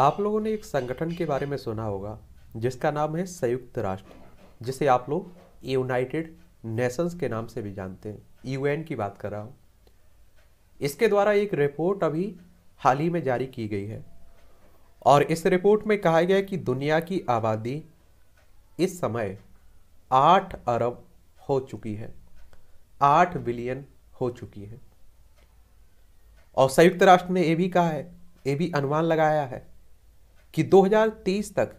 आप लोगों ने एक संगठन के बारे में सुना होगा जिसका नाम है संयुक्त राष्ट्र जिसे आप लोग यूनाइटेड नेशंस के नाम से भी जानते हैं यूएन की बात कर रहा हूँ इसके द्वारा एक रिपोर्ट अभी हाल ही में जारी की गई है और इस रिपोर्ट में कहा गया है कि दुनिया की आबादी इस समय आठ अरब हो चुकी है आठ बिलियन हो चुकी है और संयुक्त राष्ट्र ने यह भी कहा है ये भी अनुमान लगाया है कि 2030 तक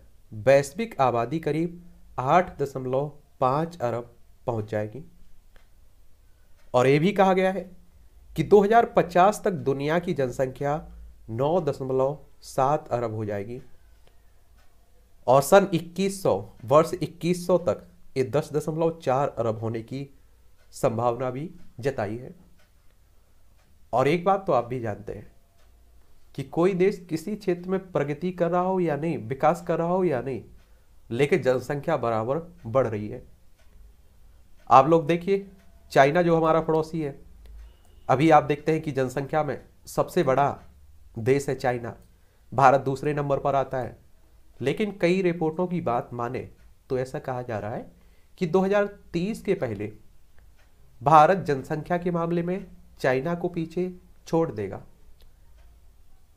वैश्विक आबादी करीब 8.5 अरब पहुंच जाएगी और यह भी कहा गया है कि 2050 तक दुनिया की जनसंख्या 9.7 अरब हो जाएगी और सन 2100 वर्ष 2100 तक ये 10.4 अरब होने की संभावना भी जताई है और एक बात तो आप भी जानते हैं कि कोई देश किसी क्षेत्र में प्रगति कर रहा हो या नहीं विकास कर रहा हो या नहीं लेकिन जनसंख्या बराबर बढ़ रही है आप लोग देखिए चाइना जो हमारा पड़ोसी है अभी आप देखते हैं कि जनसंख्या में सबसे बड़ा देश है चाइना भारत दूसरे नंबर पर आता है लेकिन कई रिपोर्टों की बात माने तो ऐसा कहा जा रहा है कि 2030 के पहले भारत जनसंख्या के मामले में चाइना को पीछे छोड़ देगा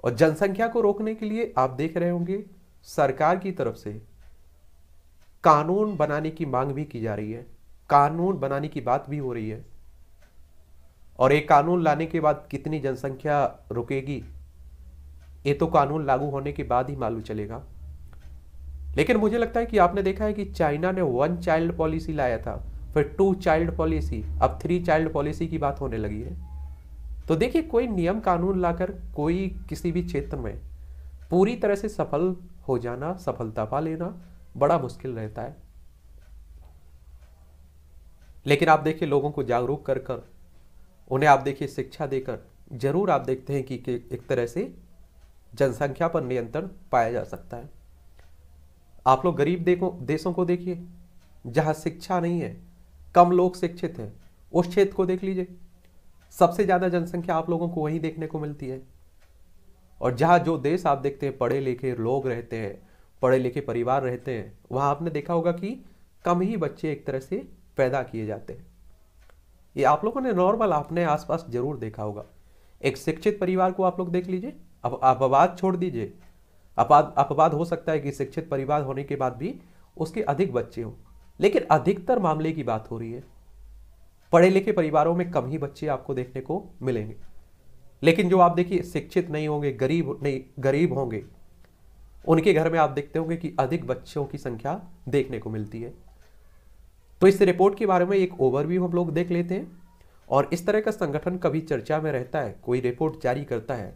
और जनसंख्या को रोकने के लिए आप देख रहे होंगे सरकार की तरफ से कानून बनाने की मांग भी की जा रही है कानून बनाने की बात भी हो रही है और एक कानून लाने के बाद कितनी जनसंख्या रुकेगी ये तो कानून लागू होने के बाद ही मालूम चलेगा लेकिन मुझे लगता है कि आपने देखा है कि चाइना ने वन चाइल्ड पॉलिसी लाया था फिर टू चाइल्ड पॉलिसी अब थ्री चाइल्ड पॉलिसी की बात होने लगी है तो देखिए कोई नियम कानून लाकर कोई किसी भी क्षेत्र में पूरी तरह से सफल हो जाना सफलता पा लेना बड़ा मुश्किल रहता है लेकिन आप देखिए लोगों को जागरूक कर कर उन्हें आप देखिए शिक्षा देकर जरूर आप देखते हैं कि, कि एक तरह से जनसंख्या पर नियंत्रण पाया जा सकता है आप लोग गरीब देखो देशों को देखिए जहां शिक्षा नहीं है कम लोग शिक्षित हैं उस क्षेत्र को देख लीजिए सबसे ज़्यादा जनसंख्या आप लोगों को वहीं देखने को मिलती है और जहां जो देश आप देखते हैं पढ़े लिखे लोग रहते हैं पढ़े लिखे परिवार रहते हैं वहां आपने देखा होगा कि कम ही बच्चे एक तरह से पैदा किए जाते हैं ये आप लोगों ने नॉर्मल आपने आसपास जरूर देखा होगा एक शिक्षित परिवार को आप लोग देख लीजिए अब अपवाद छोड़ दीजिए अपवाद अपवाद हो सकता है कि शिक्षित परिवार होने के बाद भी उसके अधिक बच्चे हों लेकिन अधिकतर मामले की बात हो रही है पढ़े लिखे परिवारों में कम ही बच्चे आपको देखने को मिलेंगे लेकिन जो आप देखिए शिक्षित नहीं होंगे गरीब नहीं गरीब होंगे उनके घर में आप देखते होंगे कि अधिक बच्चों की संख्या देखने को मिलती है तो इस रिपोर्ट के बारे में एक ओवरव्यू हम लोग देख लेते हैं और इस तरह का संगठन कभी चर्चा में रहता है कोई रिपोर्ट जारी करता है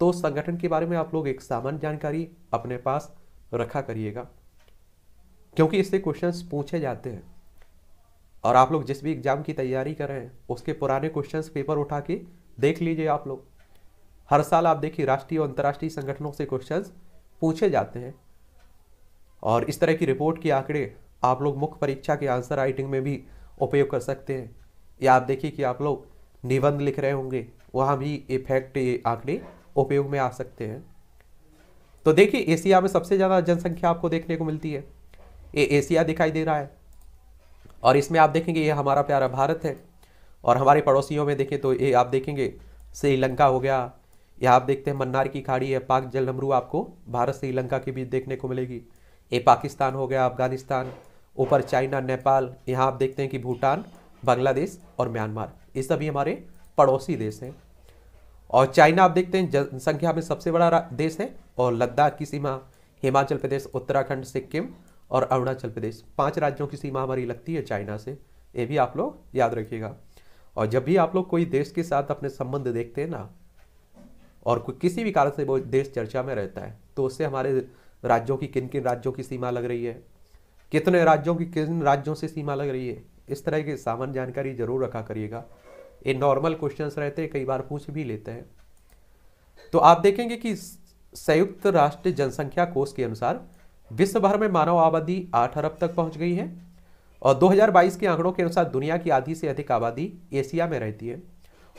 तो संगठन के बारे में आप लोग एक सामान्य जानकारी अपने पास रखा करिएगा क्योंकि इससे क्वेश्चंस पूछे जाते हैं और आप लोग जिस भी एग्ज़ाम की तैयारी कर रहे हैं उसके पुराने क्वेश्चन पेपर उठा के देख लीजिए आप लोग हर साल आप देखिए राष्ट्रीय और अंतर्राष्ट्रीय संगठनों से क्वेश्चन पूछे जाते हैं और इस तरह की रिपोर्ट के आंकड़े आप लोग मुख्य परीक्षा के आंसर राइटिंग में भी उपयोग कर सकते हैं या आप देखिए कि आप लोग निबंध लिख रहे होंगे वहाँ भी ये फैक्ट ये आंकड़े उपयोग में आ सकते हैं तो देखिए एशिया में सबसे ज़्यादा जनसंख्या आपको देखने को मिलती है ये एशिया दिखाई दे रहा है और इसमें आप देखेंगे ये हमारा प्यारा भारत है और हमारे पड़ोसियों में देखें तो ये आप देखेंगे श्रीलंका हो गया यह आप देखते हैं मन्नार की खाड़ी है पाक जल नमरू आपको भारत श्रीलंका के बीच देखने को मिलेगी ये पाकिस्तान हो गया अफगानिस्तान ऊपर चाइना नेपाल यहाँ आप देखते हैं कि भूटान बांग्लादेश और म्यांमार ये सभी हमारे पड़ोसी देश हैं और चाइना आप देखते हैं जनसंख्या में सबसे बड़ा देश है और लद्दाख की सीमा हिमाचल प्रदेश उत्तराखंड सिक्किम और अरुणाचल प्रदेश पांच राज्यों की सीमा हमारी लगती है चाइना से ये भी आप लोग याद रखिएगा और जब भी आप लोग कोई देश के साथ अपने संबंध देखते हैं ना और किसी भी कारण से वो देश चर्चा में रहता है तो उससे हमारे राज्यों की किन किन राज्यों की सीमा लग रही है कितने राज्यों की किन राज्यों से सीमा लग रही है इस तरह की सामान्य जानकारी जरूर रखा करिएगा ये नॉर्मल क्वेश्चंस रहते हैं कई बार पूछ भी लेते हैं तो आप देखेंगे कि संयुक्त राष्ट्र जनसंख्या कोष के अनुसार विश्व भर में मानव आबादी आठ अरब तक पहुंच गई है और 2022 के आंकड़ों के अनुसार दुनिया की आधी से अधिक आबादी एशिया में रहती है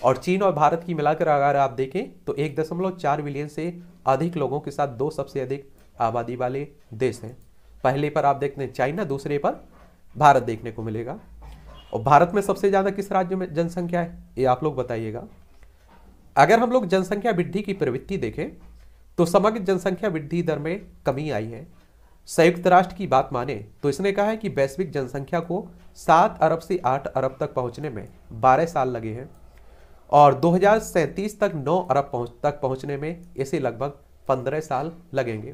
और चीन और भारत की मिलाकर अगर आप देखें तो एक दशमलव चार मिलियन से अधिक लोगों के साथ दो सबसे अधिक आबादी वाले देश हैं पहले पर आप देखते हैं चाइना दूसरे पर भारत देखने को मिलेगा और भारत में सबसे ज़्यादा किस राज्य में जनसंख्या है ये आप लोग बताइएगा अगर हम लोग जनसंख्या वृद्धि की प्रवृत्ति देखें तो समग्र जनसंख्या वृद्धि दर में कमी आई है संयुक्त राष्ट्र की बात माने तो इसने कहा है कि वैश्विक जनसंख्या को सात अरब से आठ अरब तक पहुंचने में बारह साल लगे हैं और दो तक नौ अरब पहुंच तक पहुंचने में इसे लगभग पंद्रह साल लगेंगे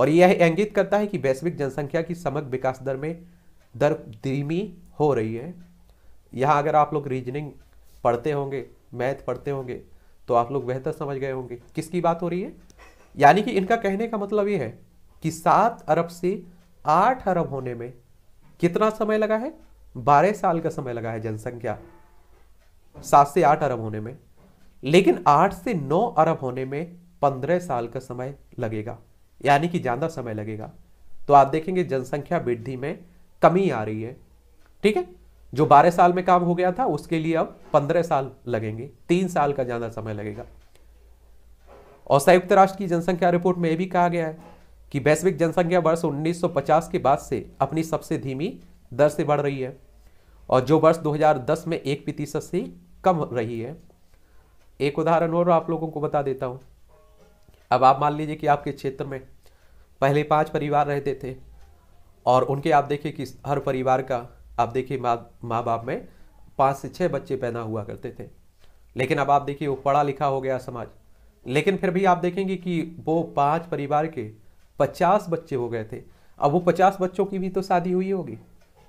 और यह इंगित करता है कि वैश्विक जनसंख्या की समग्र विकास दर में दर धीमी हो रही है यहाँ अगर आप लोग रीजनिंग पढ़ते होंगे मैथ पढ़ते होंगे तो आप लोग बेहतर समझ गए होंगे किसकी बात हो रही है यानी कि इनका कहने का मतलब ये है कि सात अरब से आठ अरब होने में कितना समय लगा है बारह साल का समय लगा है जनसंख्या सात से आठ अरब होने में लेकिन आठ से नौ अरब होने में पंद्रह साल का समय लगेगा यानी कि ज़्यादा समय लगेगा तो आप देखेंगे जनसंख्या वृद्धि में कमी आ रही है ठीक है जो बारह साल में काम हो गया था उसके लिए अब पंद्रह साल लगेंगे तीन साल का ज़्यादा समय लगेगा और संयुक्त राष्ट्र की जनसंख्या रिपोर्ट में यह भी कहा गया है कि वैश्विक जनसंख्या वर्ष 1950 के बाद से अपनी सबसे धीमी दर से बढ़ रही है और जो वर्ष 2010 में एक प्रतिशत से कम रही है एक उदाहरण और आप लोगों को बता देता हूँ अब आप मान लीजिए कि आपके क्षेत्र में पहले पाँच परिवार रहते थे और उनके आप देखिए कि हर परिवार का आप देखिए माँ माँ बाप में पाँच से छः बच्चे पैदा हुआ करते थे लेकिन अब आप देखिए वो पढ़ा लिखा हो गया समाज लेकिन फिर भी आप देखेंगे कि वो पाँच परिवार के पचास बच्चे हो गए थे अब वो पचास बच्चों की भी तो शादी हुई होगी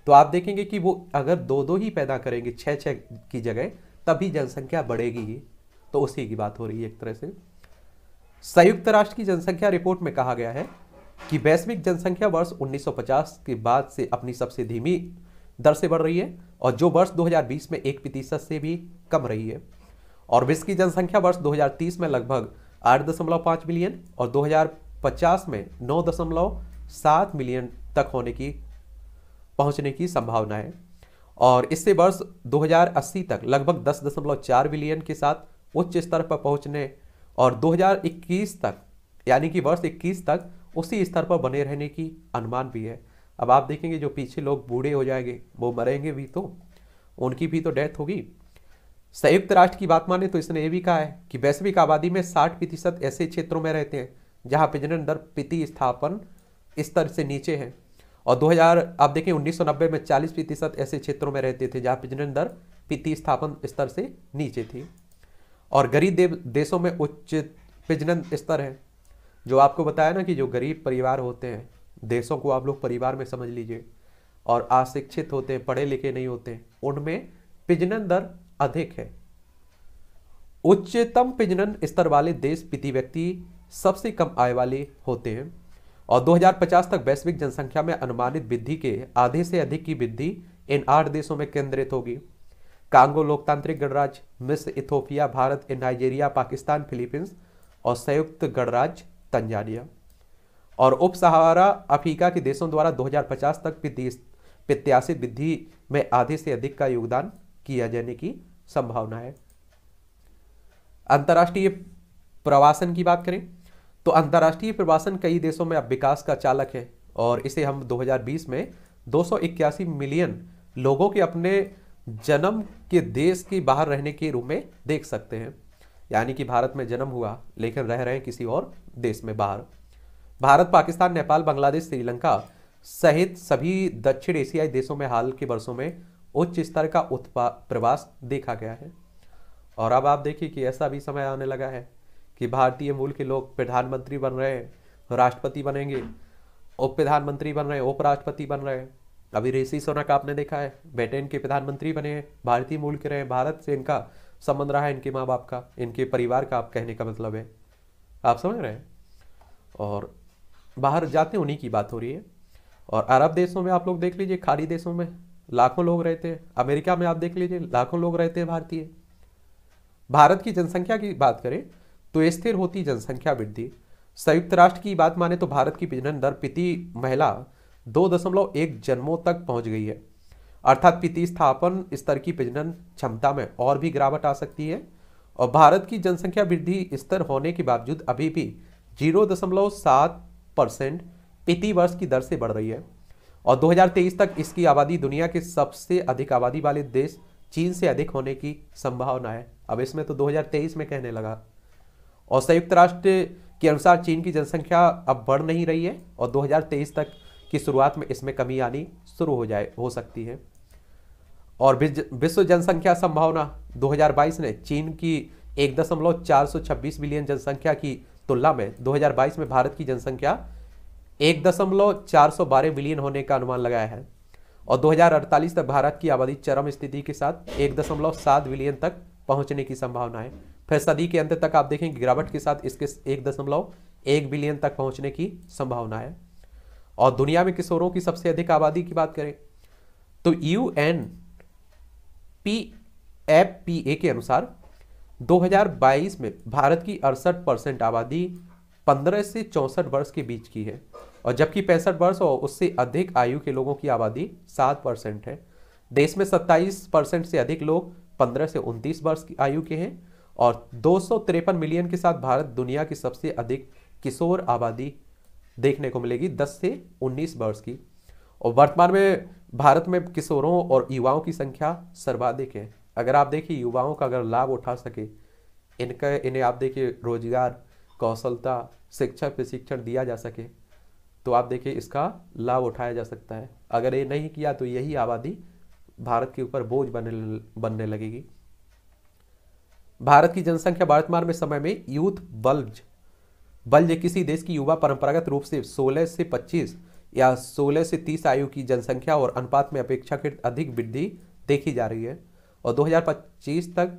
तो आप देखेंगे कि वो अगर दो दो ही पैदा करेंगे छः छः की जगह तभी जनसंख्या बढ़ेगी ही तो उसी की बात हो रही है एक तरह से संयुक्त राष्ट्र की जनसंख्या रिपोर्ट में कहा गया है कि वैश्विक जनसंख्या वर्ष 1950 के बाद से अपनी सबसे धीमी दर से बढ़ रही है और जो वर्ष 2020 में एक प्रतिशत से भी कम रही है और विश्व की जनसंख्या वर्ष 2030 में लगभग 8.5 मिलियन और पचास में नौ दशमलव सात मिलियन तक होने की पहुंचने की संभावना है और इससे वर्ष 2080 तक लगभग दस दशमलव चार बिलियन के साथ उच्च स्तर पर पहुंचने और 2021 तक यानी कि वर्ष 21 तक उसी स्तर पर बने रहने की अनुमान भी है अब आप देखेंगे जो पीछे लोग बूढ़े हो जाएंगे वो मरेंगे भी तो उनकी भी तो डेथ होगी संयुक्त राष्ट्र की बात माने तो इसने ये भी कहा है कि वैश्विक आबादी में 60 प्रतिशत ऐसे क्षेत्रों में रहते हैं जहाँ पे दर अंदर पिति स्थापन स्तर से नीचे है और 2000 आप देखें 1990 में 40 प्रतिशत ऐसे क्षेत्रों में रहते थे जहाँ पे दर अंदर पिति स्थापन स्तर से नीचे थी और गरीब देशों में उच्च पिजनन स्तर है जो आपको बताया ना कि जो गरीब परिवार होते हैं देशों को आप लोग परिवार में समझ लीजिए और अशिक्षित होते हैं पढ़े लिखे नहीं होते उनमें पिजनन दर अधिक है उच्चतम पिजनन स्तर वाले देश प्रति व्यक्ति सबसे कम आय वाले होते हैं और 2050 तक वैश्विक जनसंख्या में अनुमानित वृद्धि के आधे से अधिक की वृद्धि इन आठ देशों में केंद्रित होगी कांगो लोकतांत्रिक गणराज्य मिस्र Ethiopia Bharat Nigeria Pakistan Philippines और संयुक्त गणराज्य तंजानिया और उप सहारा अफ्रीका के देशों द्वारा 2050 तक प्रत्याशित वृद्धि में आधे से अधिक का योगदान किया जाने की संभावना है अंतर्राष्ट्रीय प्रवासन की बात करें तो अंतर्राष्ट्रीय प्रवासन कई देशों में अब विकास का चालक है और इसे हम 2020 में दो मिलियन लोगों के अपने जन्म के देश के बाहर रहने के रूप में देख सकते हैं यानी कि भारत में जन्म हुआ लेकिन रह रहे हैं किसी और देश में बाहर भारत पाकिस्तान नेपाल बांग्लादेश श्रीलंका सहित सभी दक्षिण एशियाई देशों में हाल के वर्षों में उच्च स्तर का उत्पा प्रवास देखा गया है और अब आप देखिए कि ऐसा भी समय आने लगा है कि भारतीय मूल के लोग प्रधानमंत्री बन रहे हैं राष्ट्रपति बनेंगे उप प्रधानमंत्री बन रहे हैं उपराष्ट्रपति बन रहे हैं अभी ऋषि सोनक आपने देखा है ब्रिटेन के प्रधानमंत्री बने हैं भारतीय मूल के रहे भारत से इनका संबंध रहा है इनके माँ बाप का इनके परिवार का आप कहने का मतलब है आप समझ रहे हैं और बाहर जाते उन्हीं की बात हो रही है और अरब देशों में आप लोग देख लीजिए खाड़ी देशों में लाखों लोग रहते हैं अमेरिका में आप देख लीजिए लाखों लोग रहते हैं भारतीय भारत की जनसंख्या की बात करें तो स्थिर होती जनसंख्या वृद्धि संयुक्त राष्ट्र की बात माने तो भारत की प्रजनन दर पिति महिला दो दशमलव एक जन्मों तक पहुंच गई है अर्थात स्थापन स्तर की प्रजनन क्षमता में और भी गिरावट आ सकती है और भारत की जनसंख्या वृद्धि स्तर होने के बावजूद अभी भी जीरो दशमलव सात परसेंट पिति वर्ष की दर से बढ़ रही है और 2023 तक इसकी आबादी दुनिया के सबसे अधिक आबादी वाले देश चीन से अधिक होने की संभावना है अब इसमें तो दो में कहने लगा और संयुक्त राष्ट्र के अनुसार चीन की जनसंख्या अब बढ़ नहीं रही है और 2023 तक की शुरुआत में इसमें कमी आनी शुरू हो जाए हो सकती है और विश्व जनसंख्या संभावना 2022 ने चीन की एक दशमलव चार सौ छब्बीस मिलियन जनसंख्या की तुलना में 2022 में भारत की जनसंख्या एक दशमलव चार सौ बारह मिलियन होने का अनुमान लगाया है और 2048 तक भारत की आबादी चरम स्थिति के साथ एक दशमलव सात बिलियन तक पहुंचने की संभावना है फिर सदी के अंत तक आप देखें गिरावट के साथ इसके एक दशमलव एक बिलियन तक पहुंचने की संभावना है और दुनिया में किशोरों की सबसे अधिक आबादी की बात करें तो U N P F P A के अनुसार 2022 में भारत की अड़सठ परसेंट आबादी 15 से चौंसठ वर्ष के बीच की है और जबकि पैंसठ वर्ष और उससे अधिक आयु के लोगों की आबादी 7 परसेंट है देश में 27 परसेंट से अधिक लोग 15 से 29 वर्ष की आयु के हैं और दो मिलियन के साथ भारत दुनिया की सबसे अधिक किशोर आबादी देखने को मिलेगी 10 से 19 वर्ष की और वर्तमान में भारत में किशोरों और युवाओं की संख्या सर्वाधिक है अगर आप देखिए युवाओं का अगर लाभ उठा सके इनका इन्हें आप देखिए रोजगार कौशलता शिक्षा प्रशिक्षण दिया जा सके तो आप देखिए इसका लाभ उठाया जा सकता है अगर ये नहीं किया तो यही आबादी भारत के ऊपर बोझ बनने बनने लगेगी भारत की जनसंख्या वर्तमान में समय में यूथ बल्ज बल्ज किसी देश की युवा परंपरागत रूप से 16 से 25 या 16 से 30 आयु की जनसंख्या और अनुपात में अपेक्षाकृत अधिक वृद्धि देखी जा रही है और 2025 तक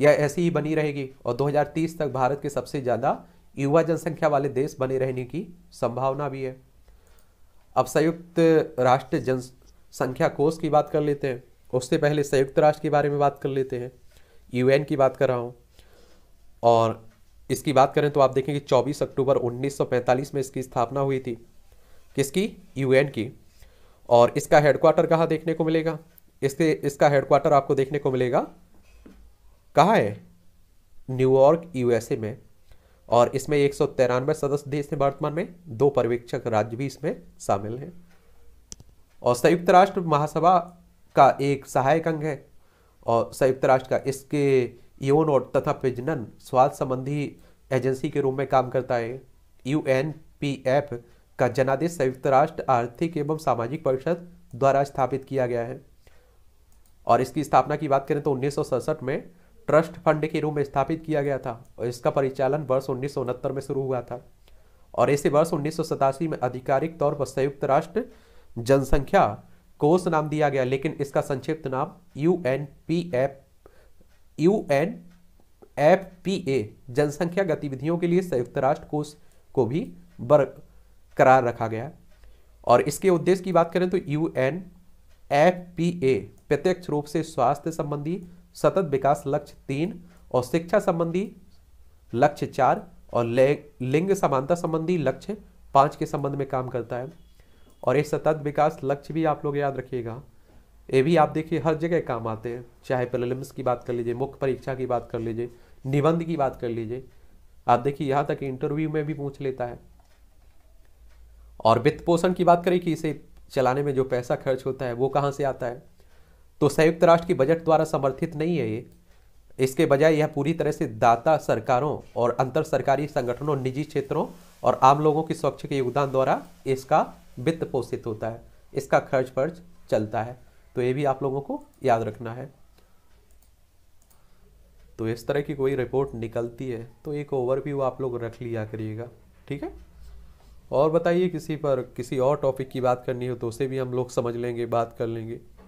यह ऐसी ही बनी रहेगी और 2030 तक भारत के सबसे ज़्यादा युवा जनसंख्या वाले देश बने रहने की संभावना भी है अब संयुक्त राष्ट्र जनसंख्या कोष की बात कर लेते हैं उससे पहले संयुक्त राष्ट्र के बारे में बात कर लेते हैं यूएन की बात कर रहा हूँ और इसकी बात करें तो आप देखेंगे 24 अक्टूबर 1945 में इसकी स्थापना हुई थी किसकी यूएन की और इसका हेडक्वार्टर कहाँ देखने को मिलेगा इसके इसका हेडक्वार्टर आपको देखने को मिलेगा कहाँ है न्यूयॉर्क यूएसए में और इसमें एक सौ तिरानवे सदस्य देश हैं वर्तमान में दो पर्यवेक्षक राज्य भी इसमें शामिल हैं और संयुक्त राष्ट्र महासभा का एक सहायक अंग है और संयुक्त राष्ट्र का इसके और तथा प्रजनन स्वास्थ्य संबंधी एजेंसी के रूप में काम करता है यू का जनादेश संयुक्त राष्ट्र आर्थिक एवं सामाजिक परिषद द्वारा स्थापित किया गया है और इसकी स्थापना की बात करें तो उन्नीस में ट्रस्ट फंड के रूप में स्थापित किया गया था और इसका परिचालन वर्ष उन्नीस में शुरू हुआ था और इसे वर्ष उन्नीस में आधिकारिक तौर पर संयुक्त राष्ट्र जनसंख्या कोष नाम दिया गया लेकिन इसका संक्षिप्त नाम U N P F U N F P A जनसंख्या गतिविधियों के लिए संयुक्त राष्ट्र कोष को भी बरकरार रखा गया है और इसके उद्देश्य की बात करें तो U N F P A प्रत्यक्ष रूप से स्वास्थ्य संबंधी सतत विकास लक्ष्य तीन और शिक्षा संबंधी लक्ष्य चार और लिंग समानता संबंधी लक्ष्य पाँच के संबंध में काम करता है और ये सतत विकास लक्ष्य भी आप लोग याद रखिएगा ये भी आप देखिए हर जगह काम आते हैं चाहे प्रलिम्स की बात कर लीजिए मुख्य परीक्षा की बात कर लीजिए निबंध की बात कर लीजिए आप देखिए यहाँ तक इंटरव्यू में भी पूछ लेता है और वित्त पोषण की बात करें कि इसे चलाने में जो पैसा खर्च होता है वो कहाँ से आता है तो संयुक्त राष्ट्र की बजट द्वारा समर्थित नहीं है ये इसके बजाय यह पूरी तरह से दाता सरकारों और अंतर सरकारी संगठनों निजी क्षेत्रों और आम लोगों की स्वच्छ के योगदान द्वारा इसका वित्त पोषित होता है इसका खर्च फर्च चलता है तो ये भी आप लोगों को याद रखना है तो इस तरह की कोई रिपोर्ट निकलती है तो एक ओवरव्यू आप लोग रख लिया करिएगा ठीक है और बताइए किसी पर किसी और टॉपिक की बात करनी हो तो उसे भी हम लोग समझ लेंगे बात कर लेंगे